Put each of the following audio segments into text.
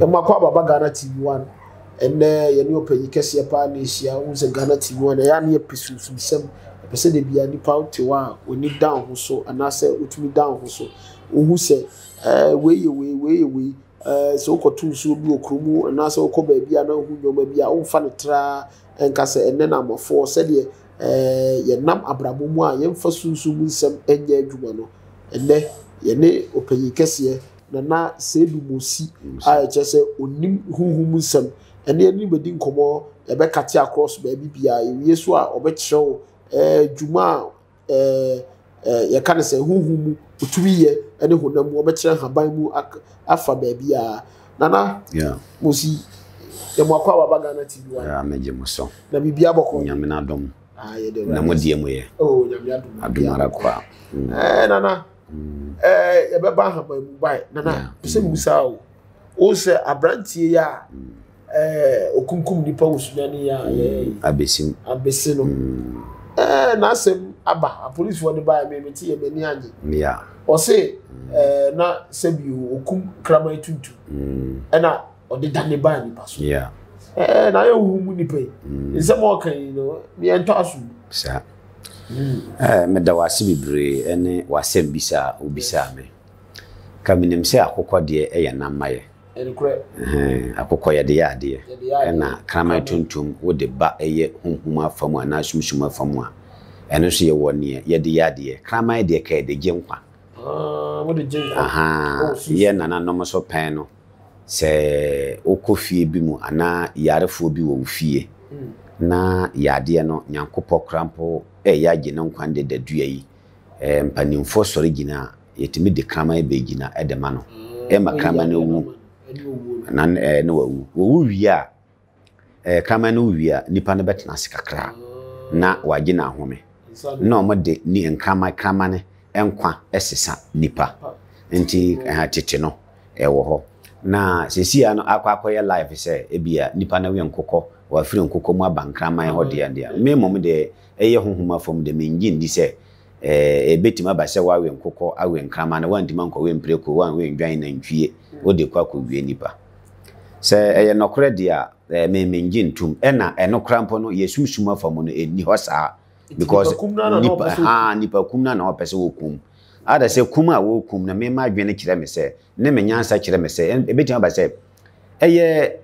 yɛmakɔ ababa ghana tv one ɛnɛ yɛne ɔpanyi kɛseɛ paa na ɛhyia wohu sɛ ghana tv one ɛyɛ ne yɛpɛ sunsumsɛm ɛpɛ sɛ da bia nnipa wote hɔ a ɔni da wo ho so anaasɛ wotumi da wo ho so wohu sɛ weiyɛ eh, wei weiyɛ wei eh, sɛ wokɔto nsuo bi wɔ mu anaasɛ wokɔ baabi a na wohu nneɔma bi a womfa no traa ɛnka sɛ ɛnɛ no amafoɔ sɛdeɛ eh, yɛnam abrabɔ mu a yɛmfa sunsum nsɛm ɛnyɛ adwuma no ɛnɛ yɛne ɔpanyin kɛseɛ nana seedu mosi a ɛkyerɛ sɛ onim huhum nsɛm ɛne ɛne bɛdi nkɔmɔ yɛbɛkate across baabi bia ewie so a ɔbɛkyerɛ wo ɛɛ dwuma a ɛɛ ɛɛ yɛka ne sɛ huhum mu otumi yɛ ɛne honam mu ɔbɛkyerɛ haban mu afa baabi a nana mosi yɛ mu akɔ a waba ghana tv wa. ɛɛ amegye mu sɔn na bibi abɔkɔ nyamina dɔm ah, na mo die mu yɛ adumara kɔ a. ɛɛ nana. ɛɛ eh, yɛbɛba ahama mu ban nana sɛ musa o o sɛ aberanteɛ yi a ɛɛ eh, okunkum nipa wɔ sudan yi a yɛ abesi abesi no ɛɛ mm. eh, n'asɛm aba apolisifoɔ de ba yɛ mɛmɛ ti yɛ mɛ ni anyi mia ɔsi ɛɛ na sɛbi o okum kraman tuntum mm. ɛna ɔde da ne ba yɛ nipa so ɛɛ na ayɛ huhu mu nipa yi mm. nsɛm a ɔka yi no yɛn tɔ asom. Eh, meda wase bebree ne wasɛm bi sɛ a wobisaa me ka menim sɛ akokɔ deɛ ɛyɛ nammayɛ akokɔ yɛde yɛ adeɛ ɛna kraman tuntum wode ba ɛyɛ honhum afa mu anaa sumsum afa mu a ɛno nso yɛwɔ neɛ yɛde yɛ adeɛ kraman deɛ ka yɛde gye nkwa ah, oh, yɛ nananom so pɛn no sɛ wokɔ fie bi mu anaa yarefoɔ bi wɔ wo fie hmm. na yɛadeɛ no nyankopɔn krampo ɛyɛ agye ne nkwa de da dua yi mpanimfoɔ sɔre gyina a yɛtumi de kraman bɛgyina ɛde ma no mm. ɛma kraman no wu na ɛɛ na wawu wawu wie a ɛɛ kraman no wie a nipa no bɛtena ase kakra mm. na wagye n'ahome na wɔn de ne nkraman kraman no nkwa ɛsesa nipa nti ɛha tete no ɛwɔ hɔ na sesia no akɔ akɔyɛ live sɛ ebia nipa no yɛ nkokɔ wafiri nkokɔ mu aba nkraman hɔ deɛ deɛ mmemmom deɛ ɛyɛ honhom afam de mengye ndi sɛ ɛbɛtumi aba sɛ woawe nkokɔ awe nkrama na woantimi ankɔ wemprɛko wewendwan nantwie mm. wode kɔ akɔwie nnipa sɛ ɛyɛ nɔkorɛ deɛ a memengye ntom ɛna ɛno kora mpo no yɛsumsum afa mu no ɛnni hɔ saa nipa kum no na ɔpɛ sɛ wɔkum ada sɛ kum a wɔkum na mema adwene kyerɛ me sɛ ne menyansa kyerɛ me sɛ ɛbɛtumi aba sɛ ɛyɛ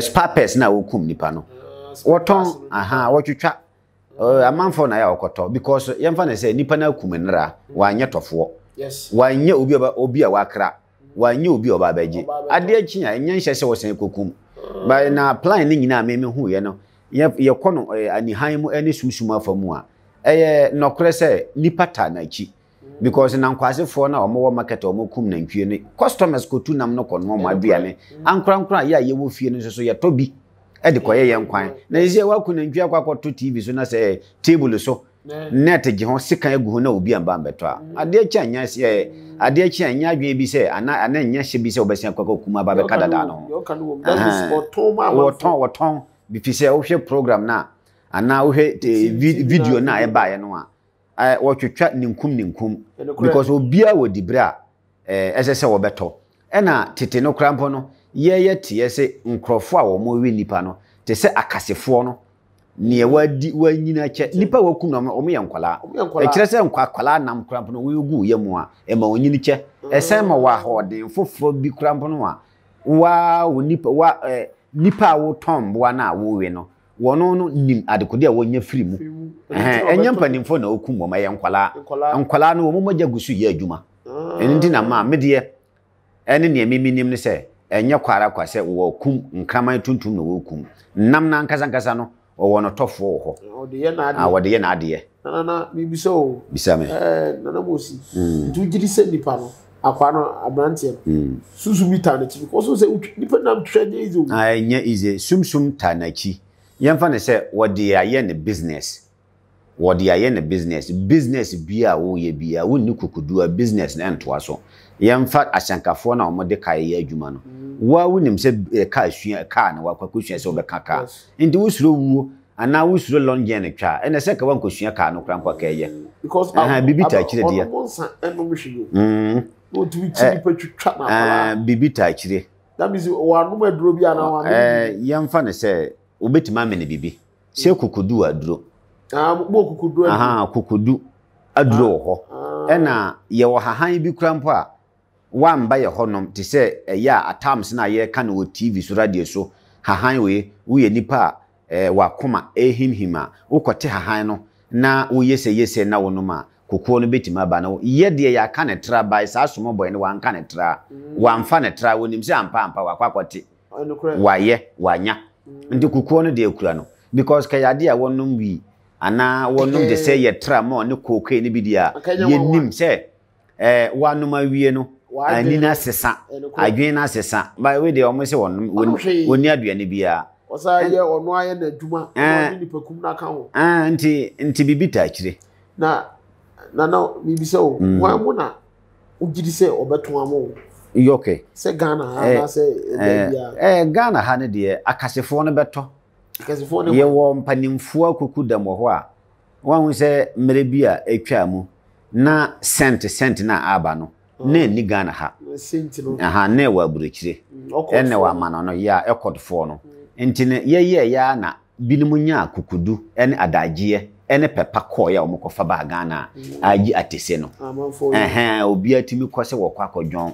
spapes no wɔkum nnipa no wɔtɔn aha wɔtwitwa eh, amanfoɔ na yɛ ɔkɔtɔ because yɛmfa ne sɛ nipa no akum nnera mm. wanyɛ tɔfoɔ wanyɛ obi obi a wakra mm. wanyɛ obi a ɔba abɛgye adeɛ kyi a ɛnyɛ nhyɛ sɛ wɔsɛn kɔkum but na plan ne nyinaa mɛmɛ hu yɛ no yɛkɔ no eh, anihan mu ne sumsum afa mu a ɛyɛ nɔkorɛ sɛ nipa ta n'akyi mm. because nankwasefoɔ no a wɔwɔ market a wɔkum nantwie no customers kɔtu nam no kɔnoa mu aduane ankorankora yɛ a yɛwɔ fie no nso so yɛtɔ bi ɛde kɔyɛ yɛn kwan na yɛ sɛ wakɔ nantwi akɔ akɔto tv so na sɛ table so net gye ho sekan agu ho na obi amba mbɛtɔ a mm. adeɛ kyi anya sɛ adeɛ kyi anya adwene bi sɛ ana ana nya hyɛ bi sɛ wɔbɛsɛn akɔ akɔ kum aba bɛka dada no ho wɔtɔn wɔtɔn bifi sɛ wohwɛ program na anaa wohwɛ video na ɛbaeɛ no a wɔtwitwa ninkum ninkum because obiara wɔ dibere a ɛsɛ sɛ wɔbɛtɔ ɛna tete no koraa no yɛyɛ teɛ se nkurɔfoɔ a wɔn rewe nipa no te se akasefoɔ no nea wadi wanyina kyɛ nipa a wakum na wɔn yɛ nkwalaa ɛkyerɛ sɛ nkwalaa nam kura mpono wɔn egu yɛ mu a ɛma wɔn nyini kyɛ ɛsɛn ma wɔ ahoɔden foforɔ bi kura mpono a waa wɔ nipa waa ɛɛ nipa a wɔtɔn mboa no a wɔrewe no wɔn no nim adekode a wɔnyɛ firi mu ɛnyɛ mpanimfoɔ na okum wɔn ɛyɛ nkwalaa nkwalaa no wɔn mogya gu so yɛ adwuma ɛnu ti na maa medeɛ ɛne nea mimi nim ne sɛ ɛnyɛ kwara kwa sɛ wɔkum nkraman tuntum na wɔkum nam na nkasankasa no ɔwɔ no tɔfoɔ wɔ hɔ wɔde yɛ n'adeɛ ah, nana bibisɛ o bisa mi ɛɛ eh, nana mo si hmm. ntu gidi sɛ nipa no akwa no aberanteɛ no hmm. sunsun bi taa n'akyi kɔsɔn sɛ nipa nam twɛ nye ize o. Ah, ɛɛ nye ize sunsun taa n'akyi yɛn fa ne sɛ wɔde ayɛ ne business wɔde ayɛ ne business business bia a wɔreyɛ bia wonni kokodua business na ɛntoa so yɛmfa ahyɛnkafoɔ no a wɔde kaa yɛ adwuma no mm. woa wonim sɛ kaa eh, sua kaa na wakɔkɔsua sɛ wobɛka kaa nti wosuro wuo anaa wosuro lɔngyen no twa ɛnɛ sɛ ka wankɔsua kaa no kora nkɔkɛɛyɛ mm. eh, eh, biribi ta akyire deɛ biribi ta akyire yɛmfa no sɛ wobɛtumi amene biribi sɛ mm. kokodua duro Ah, kokodu aduro ah. wɔ hɔ ah. ɛna yɛwɔ hahan bi kura mpo a wamba yɛ hɔnom te sɛ ɛyɛ a atams na yɛka no wɔ tv so radio so hahan wei woyɛ nipa a eh, wakoma ɛhimhim a wokɔte hahan no na woyɛsɛyɛsɛ na wonom a kokoɔ no bɛtumi aba no yɛdeɛ yɛaka ne tra bae saa somɔbɔe no wanka ne tra mm. wamfa ne tra wɔnim sɛ ampa ampa wakɔ akɔte wayɛ wanya mm. nti kokoɔ no deɛ akura no because kɛyɛ adeɛ a wɔnom wii anaa wɔnom de sɛ eh. eh, eh, yɛ trama ne kookee no bi deɛ a yɛnim sɛ ɛɛ wɔanom awie no ani no asesa adwene sesa. By ba wei deɛ ɔmo sɛ wɔnom wɔni aduane biara ɔsayɛ ɔno ayɛ n'adwuma ɔne nipakum no aka ho nti nti biribi ta akyire na nana biribisɛ o mm. wan mu na wogyiri sɛ ɔbɛto ama wo yɔke sɛ ghana ha anaasɛ ɛɛ ghana ha no deɛ akasefoɔ no bɛtɔ yɛwɔ mpanimfoɔ akuku dam wɔ hɔ a wahu sɛ mmerɛ bi a atwa mu na sent sent na a aba no oh. na ɛni ghana ha aha na ɛwɔ aburokyire mm, ɛna ɛwɔ amana no yɛ a ɛkɔdfoɔ no mm. nti no yɛyɛ yɛa na binom nya akukudu ne adagyeɛ ne pɛpa kɔɔeɛ a wɔmkɔfa baa ghana a mm. agye atese no obiaa tumi kɔ sɛ wɔkɔ akɔdwɔn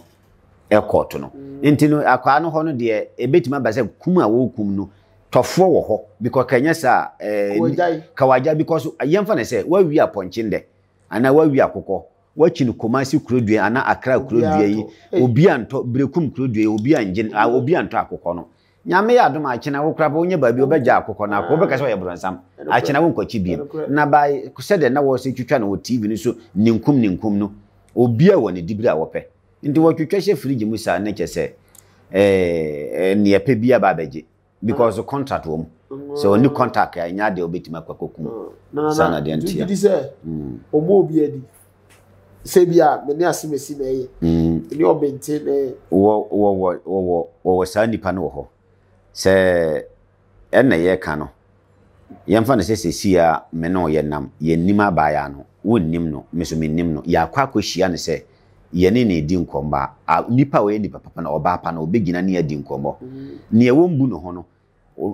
ɛkɔɔto no nti no akwaa no hɔ no deɛ ɛbɛtumi aba sɛ kum a wɔkum no tɔfoɔ wɔ hɔ because kɛnyɛ saa ɛɛ eh, kawaja because yɛmfa ne sɛ wawi apɔnkye ndɛ anaa wawi akokɔ wakyi no kumasi kuro dua anaa akra kuro dua yi obi antɔ berekum kuro dua yi obi angye obi antɔ akokɔ no nyame yɛ adom akyena wo koraba wonyɛ baabi wobɛgya akokɔ no akɔ wobɛka sɛ wɔyɛ borɔnsam eh, akyena wonkɔkyi biem na ba sɛdeɛ na wɔ sɛ twitwa na wɔ tv no so ninkum ninkum no obi a wɔ ne dibiri a wɔpɛ nti wɔtwitwa hyɛ firigye mu saa ne kyɛ sɛ ɛɛ eh, neɛpɛ bi a ba abɛgye because contract wɔ mu sɛ ɔni contract a ɛnyɛ adeɛ wobɛtumi akɔ akɔkum mm. saa na deɛ ntia sɛ ɔmɔ mm. obi adi sɛ bi a mene ase masi mm. na ɛyɛ ne ɔbɛnte ne wɔwɔ saa nnipa no wɔ hɔ sɛ ɛna yɛka no yɛmfa no sɛ sɛsii a me ne ɔyɛ nam yɛnnim abaeɛ no wonnim no me so mennim no yɛakɔ akɔhyia no sɛ yɛne ne di nkɔmmɔ a nipa a ɔyɛ nipa papa na ɔbaa pa na ɔbɛgyina ne adi nkɔmmɔ mm-hmm. nea wɔn bu ne ho no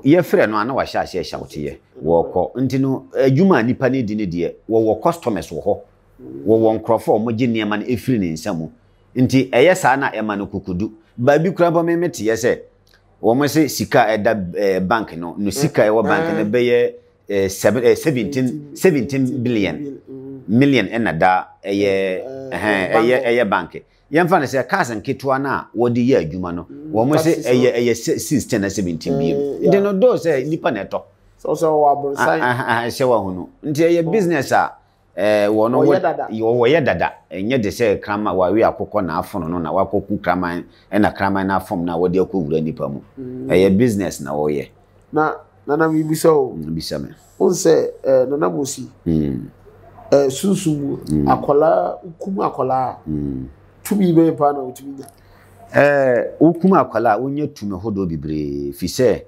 yɛfrɛ no a na wahyɛ ahyɛ hyɛ woteɛ wɔkɔ nti no adwuma a nipa ne di ne deɛ wɔwɔ customers wɔ hɔ mm-hmm. wɔwɔ nkurɔfoɔ a wɔgye nneɛma no efiri ne nsa mu nti ɛyɛ saa na ɛma no kukudu baabi kura bɔ mɛmɛ teɛ sɛ wɔn sɛ sika ɛda ɛɛ bank no no sika ɛwɔ bank no eh, eh. bɛyɛ ɛɛ seventeen seventeen billion. Mm million ɛna da ɛyɛ ɛhɛn ɛyɛ ɛyɛ bank yɛmfa no sɛ cars nketewa no a wɔde yɛ adwuma no mm, wɔn sɛ ɛyɛ ɛyɛ six ten na seventeen bi mu eh, nti no dɔw sɛ nipa na ɛtɔ sɔsɔ wɔ aburusan ɛhyɛ ah, ah, ah, wɔn ho nti ɛyɛ oh. business a ɛɛ eh, wɔn no wɔyɛ dada ɛnyɛ de sɛ kraman wawe akokɔ na afono no na wakɔku kraman ɛna kraman na afɔm na wɔde akɔ wura nipa mu mm. ɛyɛ business na wɔyɛ. na mm, eh, nana mi bisa o. bisa mi. o n sɛ ɛɛ nana mo si ɛɛ sunsun mu akwaraa kum akwaraa tumi bɛyɛ paa na otumi nya. ɛɛ okum akwaraa onye tumi ahodoɔ bebree fi sɛ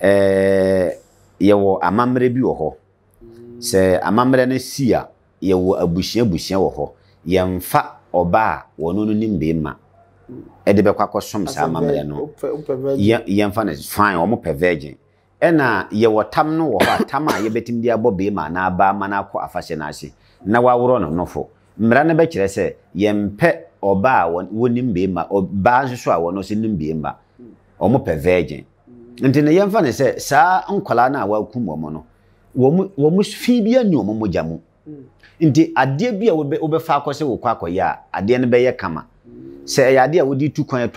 ɛɛ yɛwɔ amammerɛ bi wɔ hɔ sɛ amammerɛ no si a yɛwɔ abusua abusua wɔ hɔ yɛmfa ɔbaa wɔn no nim bɛrima ɛde mm. bɛkɔ akɔsom saa amammerɛ no yɛmfa no fine wɔn pɛ virgin. ɛna yɛwɔ tam no wɔ hɔ a tam a yɛbɛtumi de abɔ Beema anaa baa ma afahyɛ na waworɔ no nofo mmara no bɛkyerɛ sɛ yɛmpɛ ɔbaa a wɔnim bɛrima ɔbaa nso so a wɔn nso nim bɛrima wɔn pɛ nti na yɛmfa ne sɛ saa nkwadaa no a wɔn no wɔn fi bi ani wɔn nti a wɔbɛfa akɔ sɛ wɔkɔ akɔyɛ a adeɛ no a wɔde tu kwan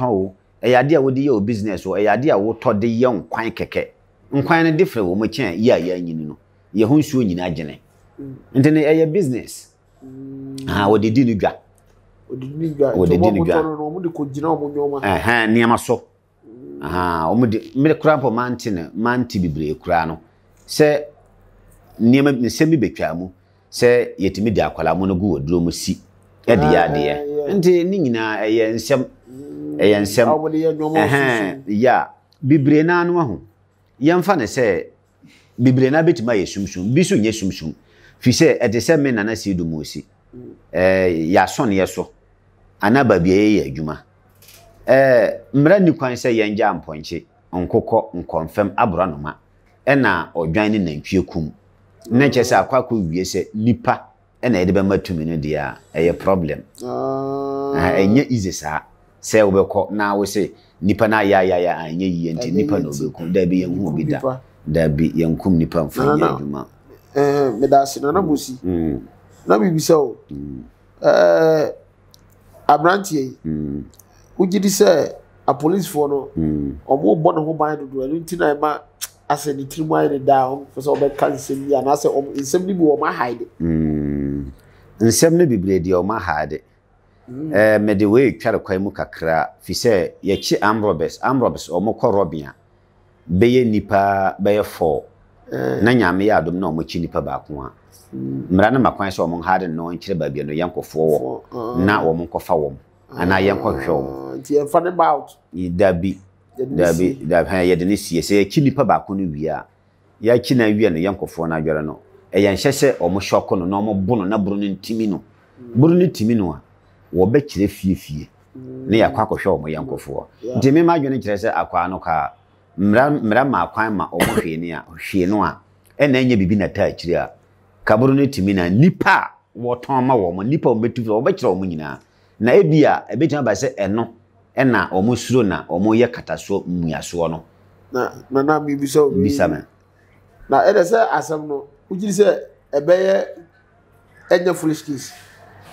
nkwan no different wɔ mɔkyɛn yi a yɛanyini no yɛ ho nsuo nyinaa gyene mm. nti no ɛyɛ business mm. ha wɔde di no dwa wɔde di no dwa nneɛma so mm. wɔde mmere koraa mpɔ mante no mante bebree koraa no sɛ nneɛma nsɛm bi bɛtwa mu sɛ yɛtumi de akwalaa mu no gu wɔ mu si ɛde yɛ adeɛ ah, nti ne nyinaa ɛyɛ nsɛm ɛyɛ nsɛm ɛhɛn yɛ a bebree naa ahu yɛmfa ne sɛ bebree na bɛtumi ayɛ sumsum bi so nyɛ sumsum firi sɛ ɛte sɛ me nana si do moosi ɛɛ yɛasɔneɛ so anaa baabi a yɛyɛ adwuma ɛɛ mmerɛ ni kwan sɛ yɛngya mpɔnkye nkokɔ nkɔmfɛm aborɔnoma ɛna ɔdwan ne nantwie kum na kyerɛ sɛ akɔ akɔ wie sɛ nipa ɛna yɛde bɛma tumi no deɛ ɛyɛ problem ah. ɛnyɛ easy saa sɛ wobɛkɔ na wo sɛ nipa no ayɛayɛayɛ anyɛ yie nti nipa na obɛkum da yɛnhu obi da da bi yɛnkum nipa mfa yɛ adwuma eh, medase nana mosi na mm, biribisɛ mm. o mm. eh, aberanteɛ yi wogye di sɛ apolisifoɔ no ɔmo bɔ ne ho ban dodoɔ ɛno nti na ɛma asɛ ne tirim ayɛ ne daa ɔmfɛ sɛ ɔbɛka nsɛm yi anaasɛ nsɛm no bi wɔ ɔma hae de nsɛm no bebree deɛ ɔma hae de Eh, mede wei tware kwan mu kakra fi sɛ yɛkyi amrobes amrobes ɔmo kɔ robin a bɛyɛ nipa bɛyɛ fɔɔ eh. na nyame yɛ adom na ɔmɔkyi nnipa baako a hmm. mmara no makwan sɛ ɔmo nhade no nkyerɛ baabi no yɛnkɔfoɔ wɔ ah. na wɔm nkɔfa wɔm anaa ah. yɛnkɔhwehwɛ wɔm dabi dabi dabi yɛde no sie sɛ yɛkyi nnipa baako no wie a yɛakyi no awie no yɛnkɔfoɔ no adware no ɛyɛ nhyɛ sɛ ɔmo hyɛ ɔko no na ɔmo bo no na boro no ntimi no hmm. boro no ntimi no a wɔbɛkyerɛ fiefie ne mm. yɛakɔ akɔhwɛ ɔmo yɛ nkɔfoɔ nti mema adwene kyerɛ sɛ akwaa no kaa mmara maa kwan ma ɔmo hwee no a hwee no a ɛna ɛnyɛ biribi na taa akyire a Kaburu no tumi na nipa a wɔtɔn ma wɔn nipa a wɔbɛtu fira wɔbɛkyerɛ wɔn nyinaa na ebi a ebetumi aba sɛ ɛno ɛna wɔn suro na wɔn yɛ katasoɔ mmuasoɔ no. na na na mi bisa omi bisa mɛ. na ɛdɛ sɛ asɛm no wogyiri sɛ ɛbɛyɛ ɛnyɛ foolish case.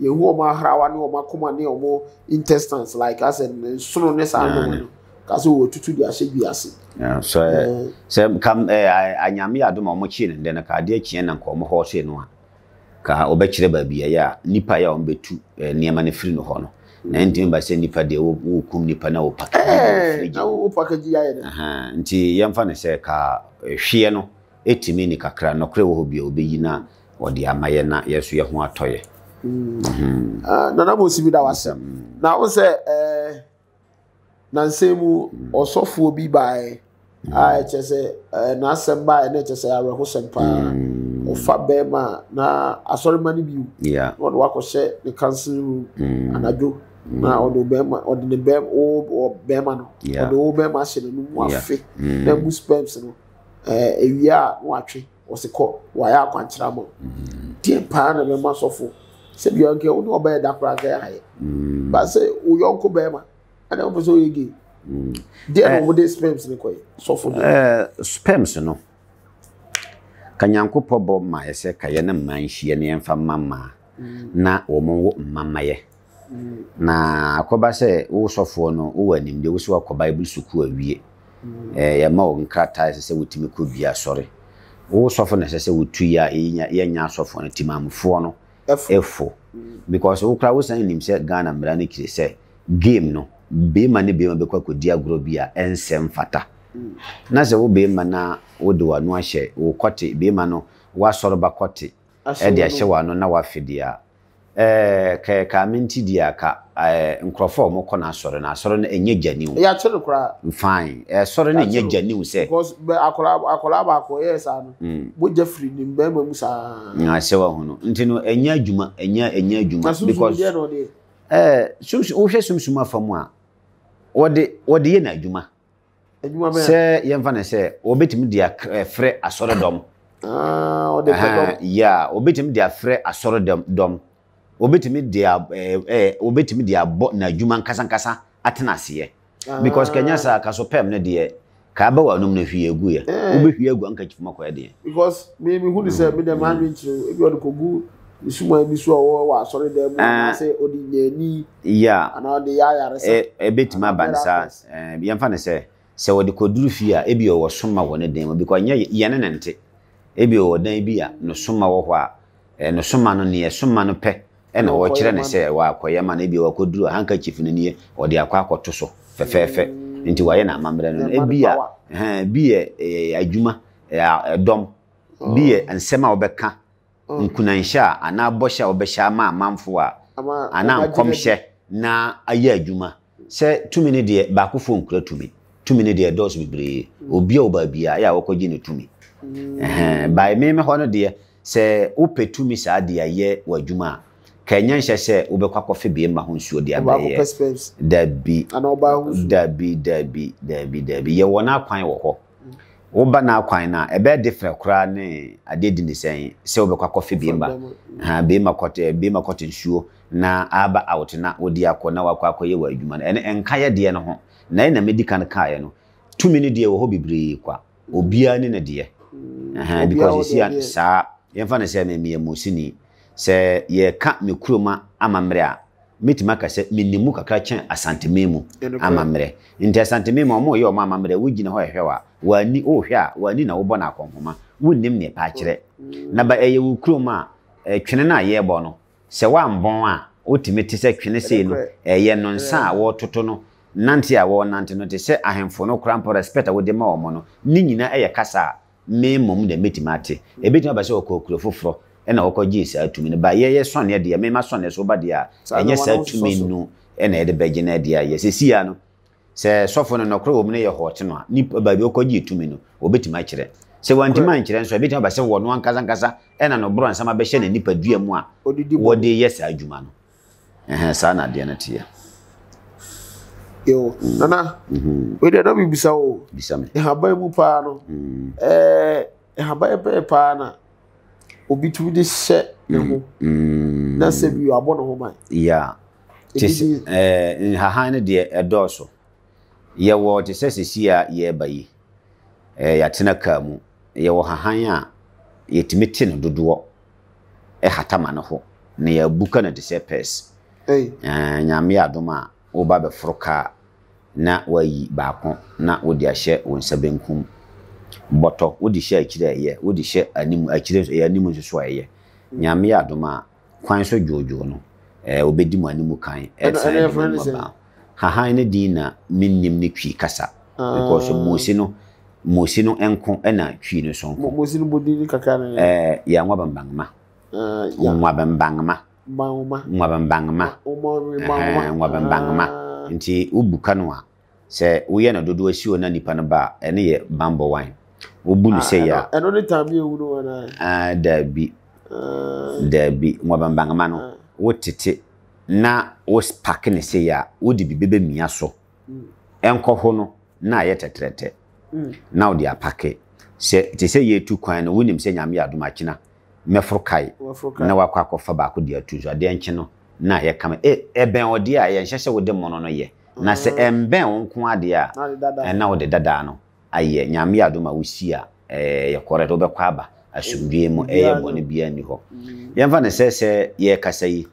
yɛhu ɔmo ahrawa ne ɔmo akoma ne ɔmo intestines like asɛ nsono ne saa nneɛma no kasɛ wɔtutu de ahyɛ bi ase. sɛ eh, eh. sɛ kam ɛɛ eh, anyame adum a ɔmo kyi ne ndɛ no ka adeɛ kyiɛ na nka ɔmo hɔ so no a ka ɔbɛkyerɛ baabi ɛyɛ a nipa yɛ a ɔmo bɛtu ɛɛ nneɛma no firi no hɔ no na ntumi ba sɛ nipa deɛ wɔkum nipa na wɔpakagi na wɔpakagi ayɛ dɛ nti yɛmfa no sɛ ka hweɛ no ɛtumi ne kakra nɔkorɛ wɔ hɔ bia wɔbɛyi na wɔde ama yɛ na yɛ so yɛ ho atɔ yɛ Mm-hmm. Ah, nana da mm-hmm. na o eh, mu mm-hmm. ah, eh, a na ɛkyɛ sɛ na asɔrima bi na ɔde wakɔhyɛ ne council room na ɔde bɛrima ɔde ne bɛrima o bɛrima no ɔde o bɛrima ahyɛ n'anim na mu sperms no ɛɛ eh, ewia a watwe ɔsi kɔ ya akwankyerɛ ama deɛ paa na sɛbi ɔnkɛ wo ne ɔbɛyɛ da koraa sɛ ayɛ mm. ba sɛ woyɔnko bɛrima ɛna wopɛ sɛ woyɛ gay mm. deɛ na eh. wɔde spams ne kɔyɛ sɔfo no eh, spams no ka nyankopɔn bɔ maayɛ sɛ kayɛ ne mma nhyia ne yɛmfa mma mmaa mm. na wɔn wo mmamayɛ na akɔba sɛ wo sɔfoɔ no wowɔ animdeɛ wo sɛ woakɔ bible sukuu awie eh, yɛma wo nkrataa sɛ sɛ wotumi kɔ bia sɔre wo sɔfo na ɛsɛ sɛ wotu yi a yɛnya asɔfoɔ no timamufoɔ no ɛfo because wokora wo san nim sɛ ghana mmara no kiri sɛ game no bɛrima ne bɛrima bɛkɔ akɔdi agorɔ bi a ɛnsɛ mfata mm. na sɛ wo bɛrima na wode w'ano ahyɛ wo kɔte bɛrima no woasɔre ba kɔte ɛde ahyɛ w'ano na wafe a kɛɛkaa eh, me nti deɛ aka eh, nkurɔfoɔ a wɔkɔ n'asɔre no asɔre no ɛnyɛ gyaniw yɛakye eh, no koraa fine ɛsɔre no ɛnyɛ gyaniw sɛ akwaraa baako ɛyɛ saa no mogya firi ne mmarima mu saa sɛ wahu no nti no ɛnyɛ adwuma ɛnyɛ ɛnyɛ adwuma because ɛɛ sumsum wohwɛ sumsum afa mu a wɔde wɔde yɛ n'adwuma sɛ yɛmfa no sɛ wɔbɛtumi de afrɛ asɔre ah, dɔm yɛ a wɔbɛtumi de afrɛ obetumi de ɛɛ eh, eh, obetumi de abɔ nkasa nkasa atena ye because kenya ah. sa kaso pem ne de ka ba wa anum na hwi egu yɛ eh. wobɛhwie egu anka chifuma kwa de because me me hu ni sɛ mi dɛm mm. anwi nkyɛn ebi odi kogu gu nsuma bi so a wɔwɔ wɔ asɔre dɛm mu ah. anaasɛ ɔdi nyɛni. ya ana ɔdi ya ayare sɛ. ɛ ebetumi aba ne sa ɛɛ yɛn fa ne se sɛ wɔde ko duru fie a ebi wo soma wo ne de mu because nya ye ne nte ebi wo dan bi a no soma wo hɔ a no ne soma no ne soma no pe ɛna wɔkyerɛ ne sɛ wakɔyɛ ma no bi wakɔduru handkerchief no nie ɔde akɔ akɔto so fɛfɛɛfɛ hmm. nti wayɛ no amammerɛ no ebi a bi yɛ eh, adwuma eh, ɛdɔm bi yɛ hmm. nsɛm a wɔbɛka hmm. nkunanhyɛ a anaa bɔhyɛ a wɔbɛhyɛ ama amanfo a anaa nkɔmhyɛ na ayɛ adwuma sɛ tumi no deɛ baakofoɔ nkura tumi tumi no deɛ dɔɔso bebree obi a wo baabia yɛ a wɔkɔgye ne tumi bae meme hɔ no deɛ sɛ wopɛ tumi saa de ayɛ w'adwuma a kɛnyɛ nhyɛ sɛ wobɛkɔ akɔfe bie ma ho nsuo de abɛyɛ dabi dabi dabi dabi dabi yɛwɔ no akwan wɔ hɔ woba no akwan no a ɛbɛyɛ difrɛ koraa ne adeɛ di ne sɛn sɛ wobɛkɔ akɔfe bie ma bie ma kɔte bie kɔte nsuo na aba out na wodi akɔ na wakɔ akɔyɛ wɔ adwuma no ɛno ɛnka yɛ deɛ no ho na ɛna medi kan kaeɛ no tumi no deɛ wɔ hɔ bebree kwa obiara ne ne deɛ mm. because you see saa yɛmfa no sɛ memeyɛ musini sɛ yɛka me kuroma amammerɛ a mɛtumi aka sɛ menimu kakra kyɛn asanteme mu amammerɛ nti asanteme mu ɔmo yɛ ɔmo amammerɛ wogyina hɔ ɛhwɛ wa wani wohwɛ a wani na wobɔ no akɔnhoma wonnim ne ɛpa akyerɛ mm. na ba ɛyɛ wo kuroma a twene no a yɛbɔ no sɛ woambɔn a wotumi te sɛ twene sei no ɛyɛ no nsa a wɔtoto no nante a wɔnante no te sɛ ahemfo no koraa mpɔ respect a wode ma ɔmo no ne nyinaa ɛyɛ kasa a me mmom na mɛtumi ate ɛbɛtumi mm. aba sɛ wɔkɔ kuro foforɔ ɛna wɔkɔ gye saa tumi no ba yɛyɛ sɔneɛ deɛ mema sɔneɛ so ba deɛ a ɛnyɛ saa tumi no ɛna yɛde bɛgye no deɛ a yɛsɛsia no sɛ sɔfo no nɔkorɔ wɔ mu no yɛ hɔɔte no a nipa baabi wɔkɔ gye tumi no wɔbɛtumi akyerɛ sɛ wantimi ankyerɛ nso ɛbɛtumi ba sɛ wɔ no ankasankasa ɛna no borɔ nsɛm abɛhyɛ ne nipadua mu a wɔde yɛ saa adwuma no saa na adeɛ no teɛ yo nana mhm. wede na bibisa o bisa me ɛhaban mu paa no mhm. ɛɛ ɛhaban ɛbɛyɛ paa na obi tumi de hyɛ ne ho mm, mm. na sɛ bi abɔ ne ho ban. ya te sɛ ɛɛ eh, nhahan no deɛ ɛdɔɔso yɛwɔ te sɛ sisi a yɛreba yi ɛɛ eh, yɛatena kaa mu yɛwɔ hahan a yɛtumi te no dodoɔ ɛhata ma ne ho na yɛabu ka no te sɛ pɛɛs ɛɛ eh, nyame adom a woba bɛforo kaa na wayi baako na wode ahyɛ wo nsa benkum. bɔtɔ wode hyɛ akyire ɛyɛ wode hyɛ anim akyire ɛyɛ anim nso so ɛyɛ nyame yɛ adoma a kwan so dwoodwoo no ɛɛ eh, obedi mu anim kan ɛsan eh, ɛdi mu ba hahan ne din na mi nim ne twi kasa because ah. moosi no moosi no nko ɛna twi no so nko moosi no bodi ne kakra ɛɛ yɛ nwa nwa nwa nti sɛ woyɛ dodoɔ si na nipa no ba ɛne yɛ bambɔ wobu no ah, sɛ yɛa ɛno ne tam ah, ah. yɛwu no wɔnaa daabi daabi nwabambankama no wotete na wopake ne sɛ yɛa wode biribi bɛmia so mm. ɛnkɔ ho no na ayɛ tɛtrɛtɛ mm. na wode apake sɛ te sɛ yɛtu kwan no wonim sɛ nyame yɛ adom akyena mɛforo kae na wakɔ akɔfa baako de atu so adeɛ nkye no na ayɛ kama e, ɛbɛn ɔdeɛ a yɛnhyɛ sɛ wode mmono no yɛ na sɛ mm. ɛmbɛn wo nko adeɛ a ɛna wode dadaa no ayɛ nyame adom a wosi a ɛyɛ eh, kɔrɛt wobɛkɔ aba asomdwie mu ɛyɛ bɔne biara nni hɔ mm. yɛmfa no sɛ sɛ yɛrekasa yi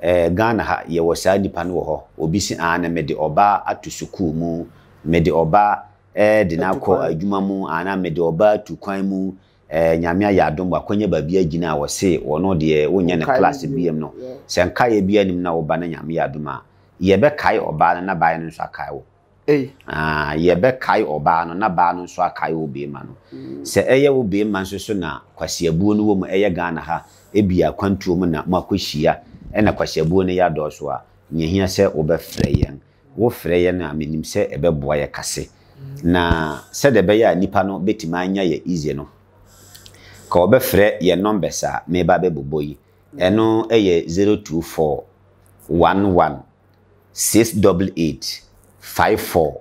eh, ghana ha yɛwɔ saa nnipa no wɔ hɔ obi si ana mede ɔbaa ato sukuu mu mede ɔbaa eh, de no akɔ adwuma mu ana mede ɔbaa tu kwan mu eh, nyame ayɛ adom wɔ akɔnya baabi agyina a wɔse wɔno deɛ wonyɛ ne class biam no sɛ nkaeɛ bi anim na woba no nyame yɛ adom a yɛbɛkae ɔbaa no na baeɛ no nso akae wo Ah, yɛbɛkae ɔbaa no na baa no nso akae wo bɛrima no mm. sɛ ɛyɛ wo nso so na kwasiabuo no wɔ mu ɛyɛ ghana ha ebi akwantuo mu na mo akɔhyia ɛna kwasiabuo no yɛ adɔɔso a nyehia sɛ yɛn yɛn a sɛ ɛbɛboa yɛ kase mm. na sɛdeɛ ɛbɛyɛ a nipa no bɛtumi anya yɛ easy no ka wɔbɛfrɛ yɛ numbers a five four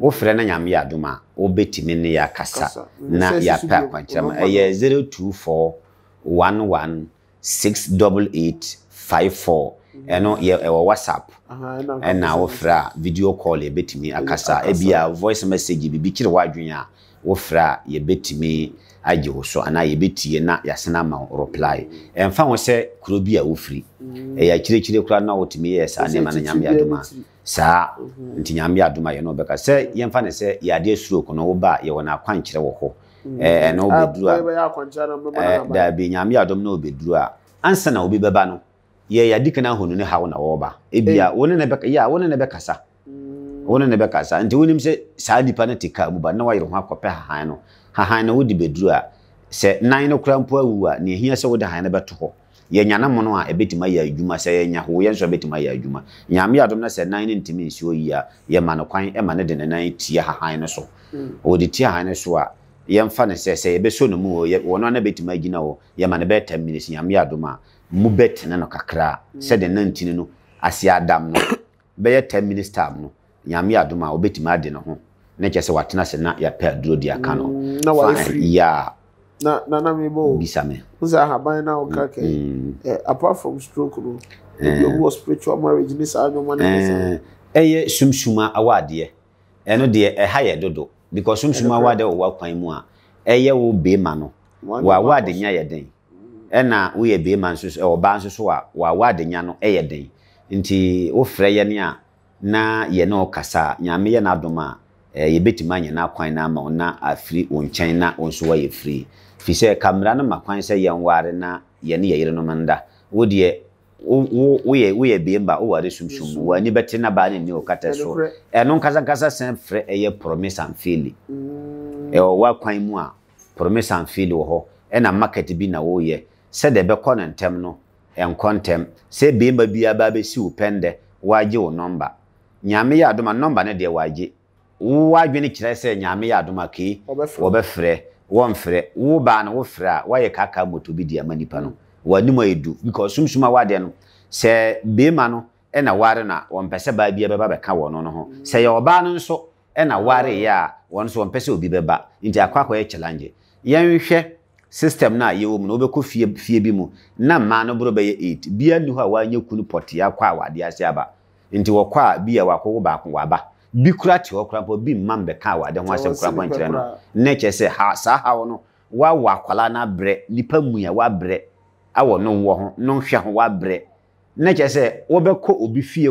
wofrɛ no nyame yɛ adom a wobɛtumi ne yɛakasa na yɛapɛ akwankyerɛma ɛyɛ 024 11 68854 ɛno ɛwɔ whatsapp ɛna wofrɛ a video call betimi akasa ebia voice message biribi kyerɛ w'adwene a wofrɛ a betimi agye wo so anaa yɛbɛtie na yɛasena ama reply ɛmfa ho sɛ kuro bi a wofiri mm. ɛyɛ akyirikyiri koraa na wotumi yɛ saa nneɛma no nyame adoma saa mhm. nti nyame adoma yɛ no wobɛka sɛ yɛmfa ne sɛ yɛadeɛ stroke no woba a yɛwɔ no akwankyerɛ wɔ hɔ mm. ɛno ah, wobɛduru a daabi nyame adom na wobɛduru a ansa na obi bɛba no yɛ yɛadi kana ahonu ne haw na wɔba ebia eh. wo ne ne bɛkasa mm. wo ne ne bɛkasa nti wonim sɛ saa nipa no te kaa mu ba na wayere ho akɔpɛ hahan no hahan na wodi bɛduru a sɛ nan no kora mpo awu a ne ɛhia sɛ wode han no bɛto hɔ yɛnya no mono a ɛbɛtumi ayɛ adwuma sɛ yɛnya ho yɛ nso bɛtumi ayɛ adwuma nyame adom no sɛ nan no ntumi nsi ɔyi a yɛma no kwan ɛma no de ne nan tie hahan no so wɔde mm. tie hahan no so a yɛmfa no sɛ sɛ yɛbɛsɔ no mu wɔno ana bɛtumi agyina hɔ yɛma no bɛɛtam minutes nyame adom a mu bɛtene no kakra mm. sɛde nantini no ase adam no bɛyɛ 10 minutes time no nyame adom a wɔbɛtumi ade ne ho na sɛ watena se na yɛpɛ aduro de aka no mm, na na na na mi na mm, mm. eh, apart from stroke eh. spiritual marriage eh, ɛyɛ sumsuma ɛno deɛ ɛha yɛ dodo because sumsuma mu a ɛyɛ wo no nya yɛ den ɛna woyɛ ɔbaa nso so a nya no ɛyɛ den nti wofrɛ yɛ a na yɛ ne ɔkasa nyame yɛ a Eh, yɛbɛtumi anya no akwan no ama wo na afiri wo nkyɛn na wo nso wayɛ firi firi sɛ kamera no ma kwan sɛ yɛnware na yɛne yɛyerenom nda wo deɛ woyɛ woyɛ bemba woware sumsum w'ani bɛte na baa ne nni wokata so ɛno nkasankasa sɛn frɛ ɛyɛ promise and failure mm. ɛwɔ w'akwan mu a promise and failure wɔ hɔ ɛna market bi na woyɛ sɛdeɛ ɛbɛkɔ no ntɛm no ɛnkɔ ntɛm sɛ bemba biara bɛsi wo pɛn dɛ wagye wo nɔmba nyame yɛ adoma nɔmba no deɛ wagye w'adwene kyerɛ sɛ nyame yɛ adom akei wɔbɛfrɛ wɔmfrɛ wo baa no wofrɛ a woayɛ kaka moto bi de ama nnipa no w'anim ayɛ du because sumsum a woadeɛ no sɛ beema no ɛna ware no a wɔmpɛ sɛ baa bia bɛba bɛka wɔno no ho mm. sɛ yɛ ɔbaa no nso ɛna wareyɛ a wɔn nso wɔmpɛ sɛ obi bɛba nti akɔ akɔyɛ challenge yɛnhwɛ system no a yɛwɔ mu na wobɛkɔ fie, fie bi mu na mmaa no borɔ bɛyɛ 8 bia nni hɔ a wanyɛ kunu pɔtea kɔ a wadeɛ ase aba nti wɔkɔ a bia wakɔ wo baako waba bi kora te hɔ korapɔ bi mma mbɛka awade ho asɛm korapɔ nkyerɛ no na kye sɛ ha saa haw no wa akwala na bre nipa mu a bre awɔ no nwɔ ho no nhwɛ ho wabrɛ na kyerɛ obi fie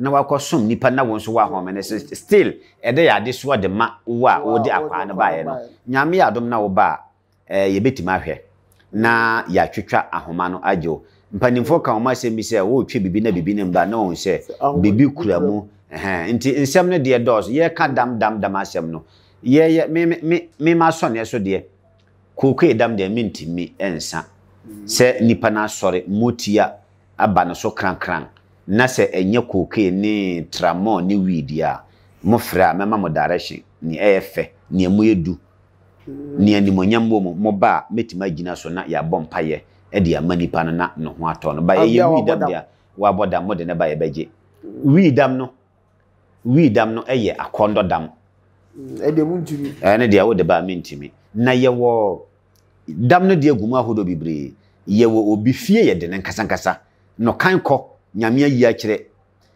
na som nipa na wɔn nso wɔ ahoma no still so de ma wo a wɔde akwaa no nyame na wo ba eh, na ahoma no na bibi ne mba na nti nsɛm no deɛ dɔɔso yɛka dam dam dam asɛm no yɛyɛ mema sɔneɛ so deɛ kookoo dam deɛ mentimi nsa mm. sɛ nipa no asɔre motia aba no so krankran na sɛ ɛnyɛ kookoo ne tramɔ ne wiidi a mofrɛ a mɛma mo direction nea ɛyɛ fɛ nea moyɛ du mm. nea nimonyam wɔ mu moba a mɛtumi agyina so na yɛabɔ mpayɛ de ama nipa no na ne ho atɔ no ba ɛyɛ wiidam deɛ wabɔ dam mode ne ba yɛbɛgye wiidam no wii dam no yɛ akɔndɔ dam ɛne deɛ wode baa mentumi na yɛwɔ dam no deɛ gu mu ahodoɔ bebree yɛwɔ obi fie yɛde ne nkasankasa na ɔkan kɔ nyame ayi akyerɛ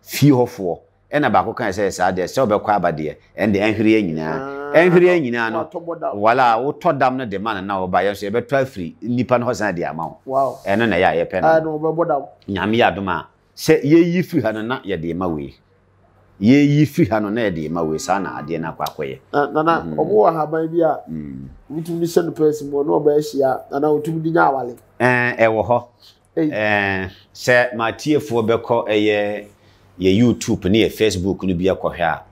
fie hɔfoɔ ɛna baako kan sɛ saa deɛ sɛ wobɛkɔ aba deɛ ɛnde ɛnhwere nyinaa ah, ɛnhwere nyinaa no wala wotɔ dam no de ma no na wɔba yɛ nso yɛbɛtɔ afiri nnipa no hɔ sana de ama wo ɛno na ɛyɛ a yɛpɛ no ah, nyame yɛ adom a sɛ yɛyi firi ha no na yɛde ma wei yɛyi firi ha no na yɛde ma wei saa na adeɛ no akɔ akɔyɛ nana mhm. ɔmo wɔ ahaban bi a mm. wotumi de hyɛ no pɛɛsi mu ɔno ɔbɛahyia anaa wotumi de nya awale ɛwɔ hɔ sɛ matiefoɔ bɛkɔ ɛyɛ yɛ youtube ne yɛ facebook no bi akɔhwɛ a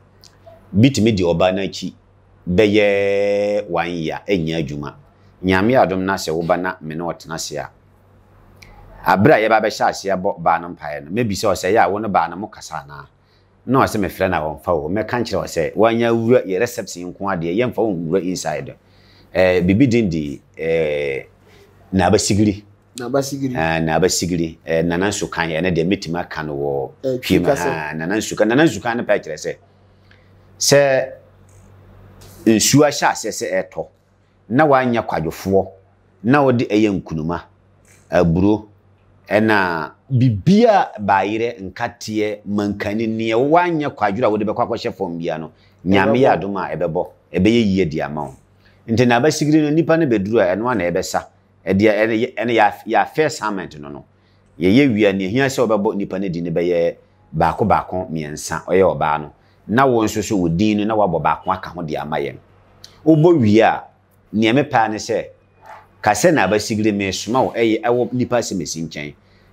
bitumi de ɔbaa no akyi bɛyɛ one year ɛnyɛ adwuma nyame adom no sɛ woba na me ne ɔtena se a aberɛ a yɛba bɛhyɛ aseɛ bɔ baa no mpaeɛ no mɛbisɛ ɔsɛ yɛ a wo ne baa no mo kasa anaa na ɔsɛ me frɛ na wɔmfa wo mɛka nkyerɛ wɔ sɛ woanya wura yɛ reception nko adeɛ yɛmfa wo nwura inside eh, biribi din de eh, ba naabasigiri eh, eh, nana nsukan ɛne deɛ mɛtumi aka no wɔ piem nana nsukan nana nsukan no pɛɛ kyerɛ sɛ se nsuo ahyɛ aseɛ sɛ ɛtɔ na woanya kwadwofoɔ na wode eh, ɛyɛ nkunuma aburo eh, ɛna bibia baayerɛ nkateɛ mankani neɛ woanyɛ kwadwerɛ a wode bɛkɔ akɔhyɛ fam bia no nyame yɛ adom a ɛbɛbɔ ɛbɛyɛ yie de ama wo nti na abasigiri no nnipa no bɛduru a ɛno ana ɛbɛsa ɛdeɛ ɛne yɛafɛ summit no no yɛyɛ wie a sɛ wobɛbɔ nnipa no di no bɛyɛ baako baako mmiɛnsa ɔyɛ na wo nso so nipa no na baako aka ho de ama yɛn na mesoma wo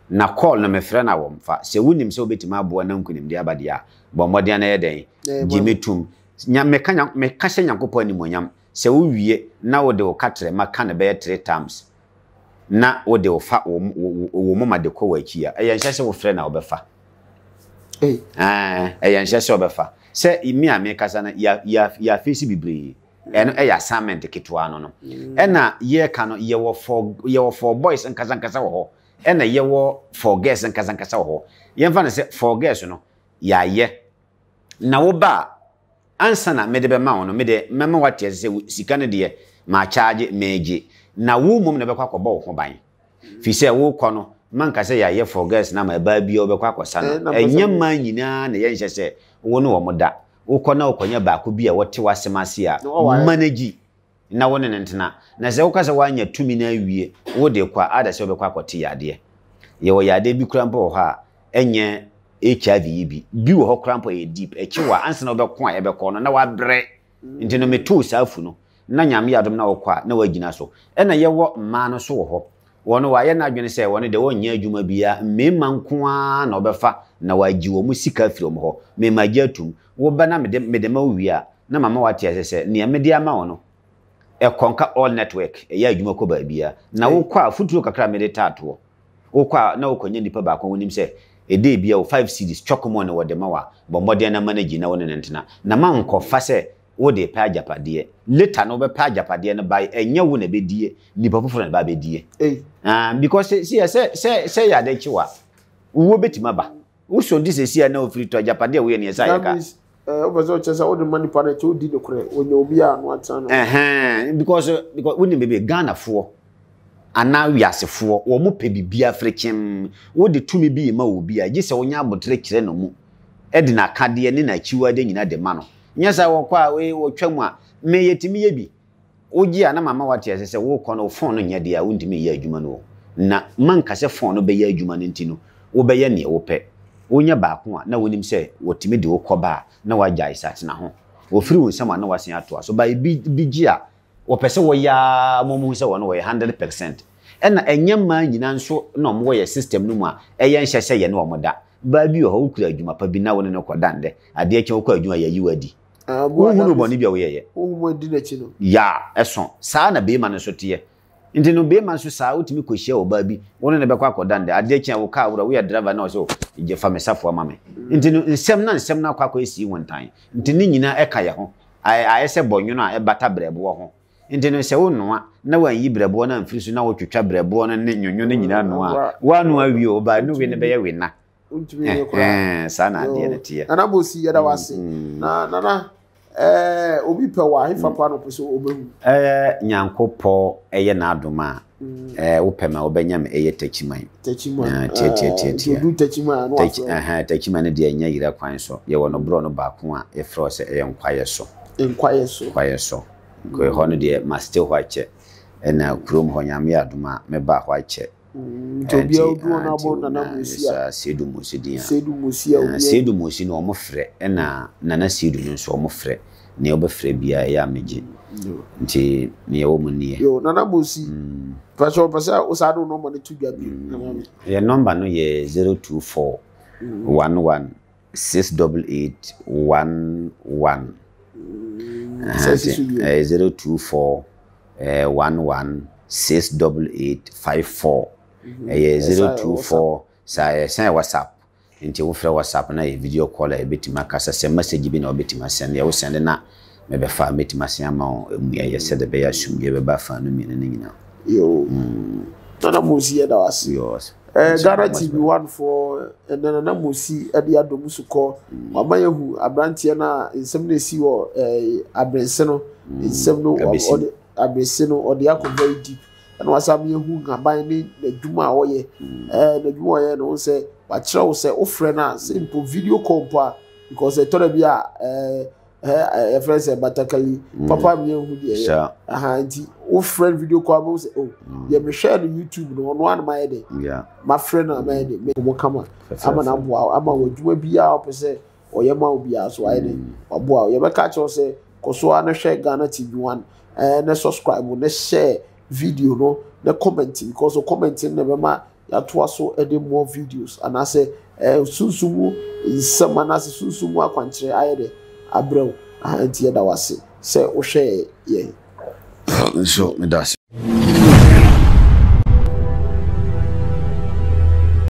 na call na mefrɛ na wɔn fa sɛ wunim sɛ wobɛtumi aboa na nkunimdeɛ aba deɛ a bɔ mmɔden no yɛ dɛn gye me tum meka hyɛ nyankopɔn animonyam sɛ wowie na wode wo ka trɛ ma ka ne bɛyɛ three times na wode wo fa wo moma de kɔ w'akyi a ah. ɛyɛ nhyɛ sɛ wofrɛ na wobɛfa eh, ɛyɛ nhyɛ sɛ wobɛfa sɛ me a mekasa no yɛafeesi bebree ɛno ɛyɛ assignment ketewa no no mm. ɛna yɛka no yɛwɔ for boys nkasankasa wɔ hɔ ɛna yɛwɔ for girls nkasankasa wɔ hɔ yɛmfa no sɛ for girls no yɛayɛ na wo ba a ansa na mede bɛma wo no mede mɛma woateɛ sɛ sika no deɛ maakyagye meegye na wo mmom na bɛkɔ akɔbɔ wo ho ban firi sɛ wokɔ no manka sɛ yɛayɛ for girls na ma ɛbaa bia wobɛkɔ akɔsa no eh, ɛnyɛ ma nyinaa na yɛnhyɛ sɛ wo ne wɔ mo da wokɔ na wokɔnyɛ baako bi a wɔte w'asɛm ase a ma gyi na wo ne ntena na sɛ wokasɛ woanya tumi no awie wode kɔ a ada sɛ wobɛkɔ akɔte yadeɛ yɛwɔ yadeɛ bi kora mpo wɔ hɔ a ɛnyɛ hiv yi bi bi wɔ hɔ kora mpo ɛyɛ deep akyi wɔ a ansa na wobɛko a ɛbɛkɔ no na wabrɛ nti no metoo saa fu no na nyame yadom na wɔkɔ a na woagyina so ɛna yɛwɔ mmaa no so wɔ hɔ wɔn wɔayɛ n'adwene sɛ wɔn de wɔnyɛ adwuma biara mmarima nko ara na wɔbɛfa na wɔagye wɔn sika afiri wɔn hɔ mmarima agye atum wɔbɛ na mede mede na mama wate ase sɛ nea mede ama wɔn no e ɛkɔnka all network e ɛyɛ adwuma kɔ baabia na wokɔ a futuro kakra mede taatoɔ wokɔ a na wo wokɔnya nnipa baako wonim sɛ ɛde bia wo 5 series twɔkomɔ na wɔde ma wa bɔ mmɔden na ma no gyina wo ne ne ntena na ma nkɔfa sɛ wode pɛ agyapadeɛ leta no be pa agyapadeɛ no bai ɛnyɛ wo na bɛdie nnipa foforɔ na ah because sɛ sɛ sɛ yɛ adakyi wa wowɔ bɛtumi aba wosɔnde sɛsia na ofiri tɔ wo ye ne sɛ ka wopɛ sɛ ɔkyɛ sɛ wode ma nipa no kyɛ wodi no korɛ ɔnya obi a no atena no because because wonim bebe ghanafoɔ anaa wiasefoɔ wɔn mo pɛ biribiara fere kyɛm wode tumi bi ma obi a gye sɛ wonya abotire kyerɛ no mu ɛde e n'akadeɛ ne n'akyiwadeɛ nyinaa de ma no nyɛ sɛ wɔkɔ a wɔtwa mu a meyɛ tumi yɛ bi wogye a na mama wate ɛsɛ sɛ wokɔ no fon no nyɛ deɛ a wontumi yɛ adwuma no na mankasɛ fon no bɛyɛ adwuma no nti no wobɛyɛ neɛ wopɛ wonya baako a na wonim sɛ wɔtumi de wokɔ ba a na wagya isatena ho wɔfiri wo nsɛm a na wasen atoa so bae bi gye a wɔpɛ sɛ wɔyɛ a momu sɛ wɔno wɔyɛ 100 percent ɛna ɛnyɛ mmaa nyinaa nso na ɔmo wɔyɛ system no mu a ɛyɛ nhyɛ sɛ yɛne ɔmo da baa wɔ hɔ wokura adwuma pa bi na wo ne no kɔda ndɛ adeɛ kyɛ wokɔ adwuma yɛyi wo adi wohunu bɔne bi a woyɛyɛ ya ɛso saa na bɛrima no nso teɛ nti no bɛrima nso saa wotumi kɔhyia wɔ baa bi wɔn ne bɛkɔ akɔda ne adeɛ kyen a kaa wura woyɛ driver na ɔsɛ gye fa me safoa ma me nti no nsɛm na nsɛm na akɔ akɔ esi wɔn tan nti ne nyinaa ɛka yɛ ho ayɛ sɛ bɔnwono a ɛbata brɛboɔ ho nti no sɛ wonoa na wanyi brɛboɔ no amfiri so na wotwitwa brɛboɔ no ne nwonwo no nyinaa noa woanoa wie o baa ne wei no bɛyɛ wena saa na adeɛ no teɛ nana bɔsi yɛda wase mm. nana Eh, obi pɛ wɔ ahemfa kwa mm. no pɛ sɛ ɛyɛ eh, nyankopɔ ɛyɛ n'adom a mm. eh, wopɛ ma wobɛnya me ɛyɛ takyiman takyiman ah, ah, no deɛ ɛnyɛ yerɛ kwan so yɛwɔ no borɔ no baako a yɛfrɛ sɛ ɛyɛ nkwayɛ so nkwayɛ so hɔ no deɛ ma still hɔ akyɛ ɛna kurom hɔ nyame adom a mebaa hɔ akyɛ sedu mosi na ɔmo frɛ ɛna nana sedu no nso ɔmo frɛ na ɔbɛfrɛ biara ɛyɛ amegye nti meyɛ wɔ mu nneɛ nana mosi pɛsɛ mm. ɔpɛ sɛ wosaa de wo nɔmba no to dwa bi mm. yɛ nɔmba no yɛ 024 11 mm. double 024 11 68854 Mhm. ɛyɛ zero two four saa yɛsɛn eh, whatsapp nti wofrɛ whatsapp na yɛ video call a yɛbɛtumi akasa sɛ message bi na wobɛtumi asɛn deɛ wosɛnde na mɛbɛfa mɛtumi asen ama wo ɛmuɛyɛ sɛde bɛyɛ asomdwe bɛba fa no mmienu no nyinaa nana mosi yɛda wase ghana tv one foɔ ɛnɛ eh, nana mosi ɛde adɔm so kɔ mm. wama yɛhu aberanteɛ eh, no a mm. nsɛm no ɛsi wɔ abrɛnse no nsɛm no ɔde akɔ very deep ɛna wasan yɛhu nhaban ne n'adwuma a ɔyɛ hmm. ɛɛ n'adwuma a ɔyɛ no sɛ wakyerɛ wo sɛ wofrɛ no a sɛ mpo video call mpo a because ɛtɔrɔ bi a ɛɛ ɛɛ ɛfrɛ sɛ batakali hmm. papa mi yɛn hu deɛ yɛ aha nti wofrɛ video call abɛn sɛ o oh, yɛmehwɛ hmm. no youtube no ɔno ano ma yɛ dɛ ma frɛ no ama yɛ dɛ mɛ kɔmɔ kama ama na aboa ama wɔ adwuma biara ɔpɛ sɛ ɔyɛ ma wo biara so ayɛ dɛ waboa yɛbɛka kyerɛw sɛ kɔsoa no hwɛ ghana tv one ɛɛ ne subscribe ne share video no na commenting because commenting na bɛma yɛatoa so de more videos anaasɛ ɛɛ sunsun mu nsɛm anaasɛ sunsun mu akwankyerɛ ayɛ dɛ abrɛw ahanti yɛda wase sɛ wohwɛ yɛ. nso meda ase.